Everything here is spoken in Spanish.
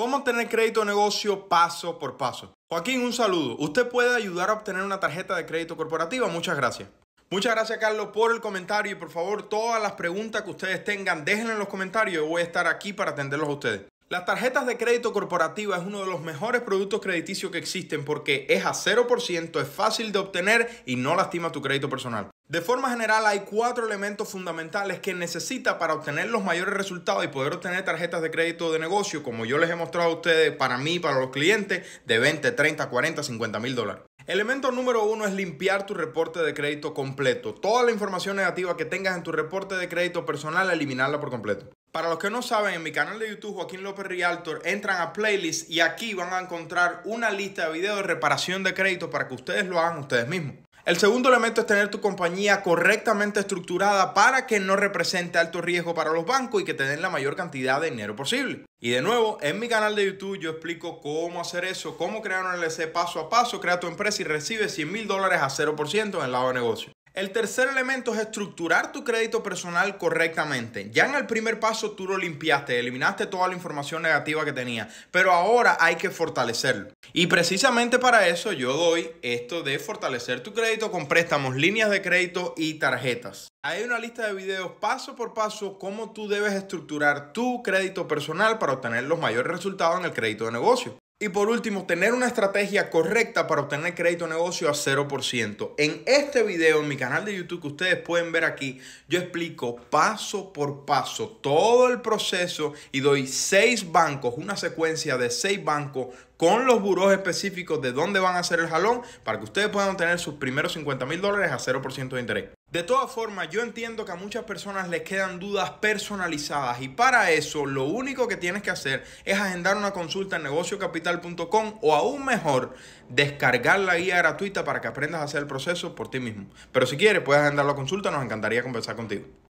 Cómo obtener crédito de negocio paso por paso. Joaquín, un saludo. Usted puede ayudar a obtener una tarjeta de crédito corporativa. Muchas gracias. Muchas gracias, Carlos, por el comentario y por favor, todas las preguntas que ustedes tengan, déjenlas en los comentarios. Yo voy a estar aquí para atenderlos a ustedes. Las tarjetas de crédito corporativa es uno de los mejores productos crediticios que existen porque es a 0%, es fácil de obtener y no lastima tu crédito personal. De forma general hay cuatro elementos fundamentales que necesita para obtener los mayores resultados y poder obtener tarjetas de crédito de negocio, como yo les he mostrado a ustedes, para mí, para los clientes, de 20, 30, 40, 50 mil dólares. Elemento número uno es limpiar tu reporte de crédito completo. Toda la información negativa que tengas en tu reporte de crédito personal, eliminarla por completo. Para los que no saben, en mi canal de YouTube, Joaquín López Realtor, entran a playlist y aquí van a encontrar una lista de videos de reparación de crédito para que ustedes lo hagan ustedes mismos. El segundo elemento es tener tu compañía correctamente estructurada para que no represente alto riesgo para los bancos y que te den la mayor cantidad de dinero posible. Y de nuevo, en mi canal de YouTube yo explico cómo hacer eso, cómo crear un LC paso a paso, crea tu empresa y recibe 100 mil dólares a 0% en el lado de negocio. El tercer elemento es estructurar tu crédito personal correctamente. Ya en el primer paso tú lo limpiaste, eliminaste toda la información negativa que tenía, pero ahora hay que fortalecerlo. Y precisamente para eso yo doy esto de fortalecer tu crédito con préstamos, líneas de crédito y tarjetas. Hay una lista de videos paso por paso cómo tú debes estructurar tu crédito personal para obtener los mayores resultados en el crédito de negocio. Y por último, tener una estrategia correcta para obtener crédito negocio a 0%. En este video, en mi canal de YouTube que ustedes pueden ver aquí, yo explico paso por paso todo el proceso y doy seis bancos, una secuencia de seis bancos con los buros específicos de dónde van a hacer el jalón para que ustedes puedan obtener sus primeros 50 mil dólares a 0% de interés. De todas formas, yo entiendo que a muchas personas les quedan dudas personalizadas y para eso lo único que tienes que hacer es agendar una consulta en negociocapital.com o aún mejor, descargar la guía gratuita para que aprendas a hacer el proceso por ti mismo. Pero si quieres, puedes agendar la consulta, nos encantaría conversar contigo.